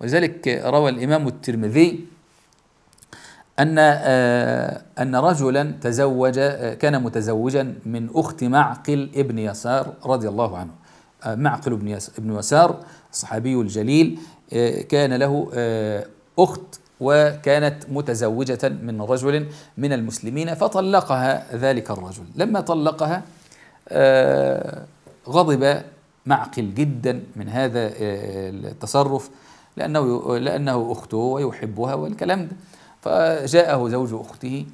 ولذلك روى الإمام الترمذي أن آه، أن رجلا تزوج كان متزوجا من أخت معقل ابن يسار رضي الله عنه آه، معقل بن ابن يسار الصحابي الجليل آه، كان له أخت وكانت متزوجة من رجل من المسلمين فطلقها ذلك الرجل لما طلقها غضب معقل جدا من هذا التصرف لأنه, لأنه أخته ويحبها والكلام ده فجاءه زوج أخته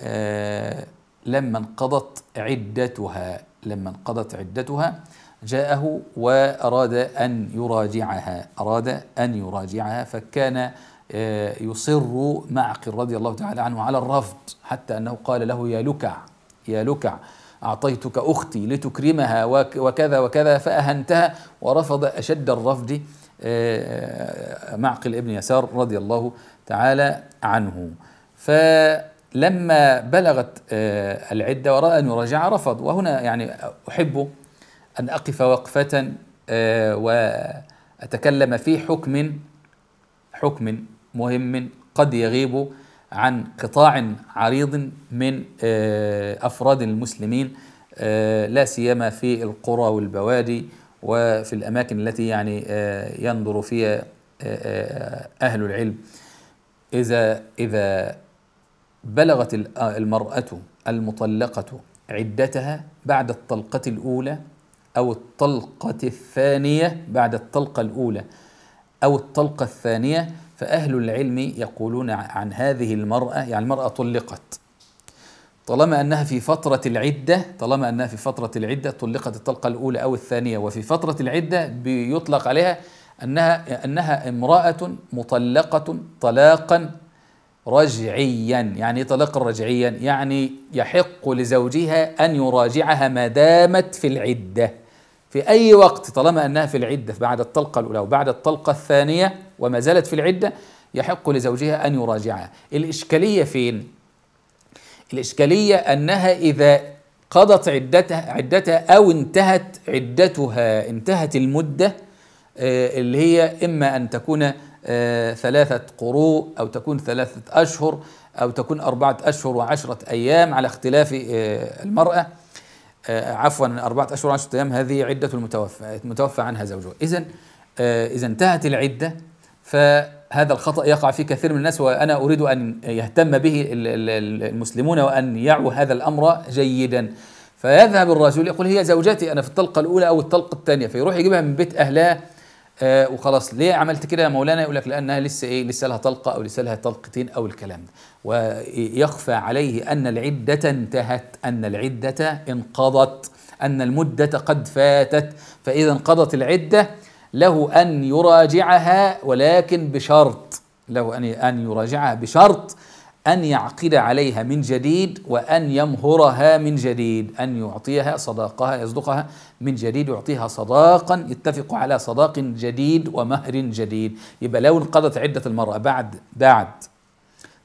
آه، لما انقضت عدتها لما انقضت عدتها جاءه وأراد أن يراجعها أراد أن يراجعها فكان آه، يصر معقل رضي الله تعالى عنه على الرفض حتى أنه قال له يا لكع يا لكع أعطيتك أختي لتكرمها وكذا وكذا فأهنتها ورفض أشد الرفض آه، معقل ابن يسار رضي الله تعالى عنه فلما بلغت آه، العدة ورأى أن يراجع رفض وهنا يعني أحب أن أقف وقفة آه، وأتكلم في حكم حكم مهم قد يغيب عن قطاع عريض من أفراد المسلمين لا سيما في القرى والبوادي وفي الأماكن التي يعني آه، ينظر فيها آه، آه، أهل العلم إذا إذا بلغت المرأة المطلقة عدتها بعد الطلقة الأولى أو الطلقة الثانية بعد الطلقة الأولى أو الطلقة الثانية فأهل العلم يقولون عن هذه المرأة يعني المرأة طلقت طالما أنها في فترة العدة طالما أنها في فترة العدة طلقت الطلقة الأولى أو الثانية وفي فترة العدة بيطلق عليها أنها أنها امرأة مطلقة طلاقا رجعيا يعني ايه طلاقا رجعيا يعني يحق لزوجها أن يراجعها ما دامت في العدة في أي وقت طالما أنها في العدة بعد الطلقة الأولى وبعد الطلقة الثانية وما زالت في العدة يحق لزوجها أن يراجعها الإشكالية فين؟ الإشكالية أنها إذا قضت عدتها, عدتها أو انتهت عدتها انتهت المدة آه، اللي هي إما أن تكون آه، ثلاثة قروء أو تكون ثلاثة أشهر أو تكون أربعة أشهر وعشرة أيام على اختلاف آه، المرأة عفوا أربعة أشهر وعشرة أيام هذه عدة المتوفى المتوفى عنها زوجها إذا إذا انتهت العدة ف هذا الخطأ يقع في كثير من الناس وأنا أريد أن يهتم به المسلمون وأن يعوا هذا الأمر جيدا فيذهب الرجل يقول هي زوجتي أنا في الطلقة الأولى أو الطلقة الثانية فيروح يجيبها من بيت أهلها آه وخلاص ليه عملت كده يا مولانا يقول لك لأنها لسه إيه لسه لها طلقة أو لسه لها طلقتين أو الكلام ده ويخفى عليه أن العدة انتهت أن العدة انقضت أن المدة قد فاتت فإذا انقضت العدة له أن يراجعها ولكن بشرط له أن أن يراجعها بشرط أن يعقد عليها من جديد وأن يمهرها من جديد أن يعطيها صداقها يصدقها من جديد يعطيها صداقا يتفق على صداق جديد ومهر جديد يبقى لو انقضت عدة المرأة بعد بعد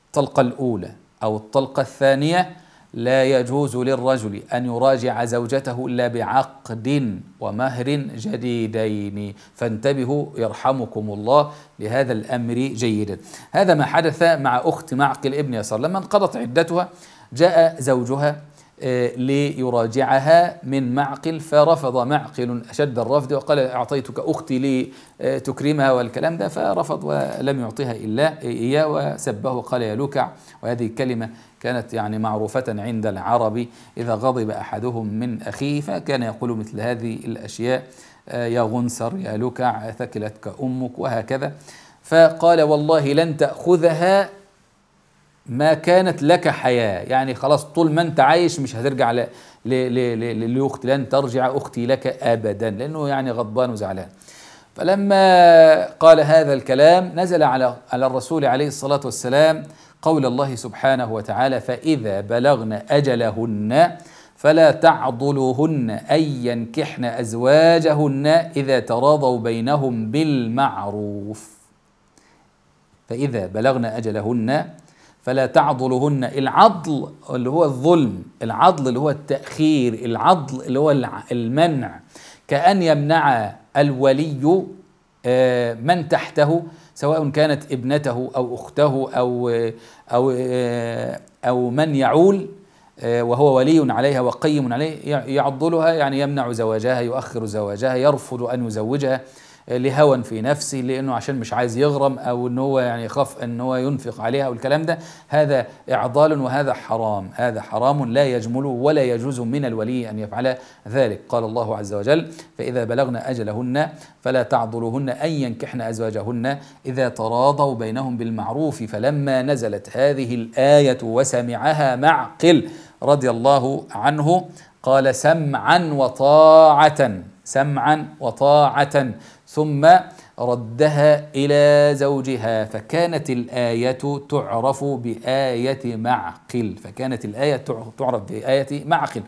الطلقة الأولى أو الطلقة الثانية لا يجوز للرجل أن يراجع زوجته إلا بعقد ومهر جديدين فانتبهوا يرحمكم الله لهذا الأمر جيدا هذا ما حدث مع أخت معقل ابن يسار لما انقضت عدتها جاء زوجها آه، ليراجعها من معقل فرفض معقل أشد الرفض وقال أعطيتك أختي لتكرمها والكلام ده فرفض ولم يعطيها إلا إياه وسبه وقال يا لوكع وهذه الكلمة كانت يعني معروفة عند العرب إذا غضب أحدهم من أخيه فكان يقول مثل هذه الأشياء آه، يا غنسر يا لوكع ثكلتك أمك وهكذا فقال والله لن تأخذها ما كانت لك حياة يعني خلاص طول ما انت عايش مش هترجع لأختي لن ترجع أختي لك أبدا لأنه يعني غضبان وزعلان فلما قال هذا الكلام نزل على على الرسول عليه الصلاة والسلام قول الله سبحانه وتعالى فإذا بلغن أجلهن فلا تعضلوهن أن ينكحن أزواجهن إذا تراضوا بينهم بالمعروف فإذا بلغن أجلهن فلا تعضلهن العضل اللي هو الظلم العضل اللي هو التأخير العضل اللي هو المنع كأن يمنع الولي آه، من تحته سواء كانت ابنته أو أخته أو أو آه، أو من يعول آه، وهو ولي عليها وقيم عليه يعضلها يعني يمنع زواجها يؤخر زواجها يرفض أن يزوجها لهوى في نفسي لانه عشان مش عايز يغرم او ان هو يعني يخاف ان هو ينفق عليها والكلام ده هذا اعضال وهذا حرام هذا حرام لا يجمل ولا يجوز من الولي ان يفعل ذلك قال الله عز وجل فاذا بلغنا اجلهن فلا تعضلوهن ان ينكحن ازواجهن اذا تراضوا بينهم بالمعروف فلما نزلت هذه الايه وسمعها معقل رضي الله عنه قال سمعا وطاعه سمعا وطاعه ثم ردها الى زوجها فكانت الايه تعرف بايه معقل فكانت الايه تعرف بايه معقل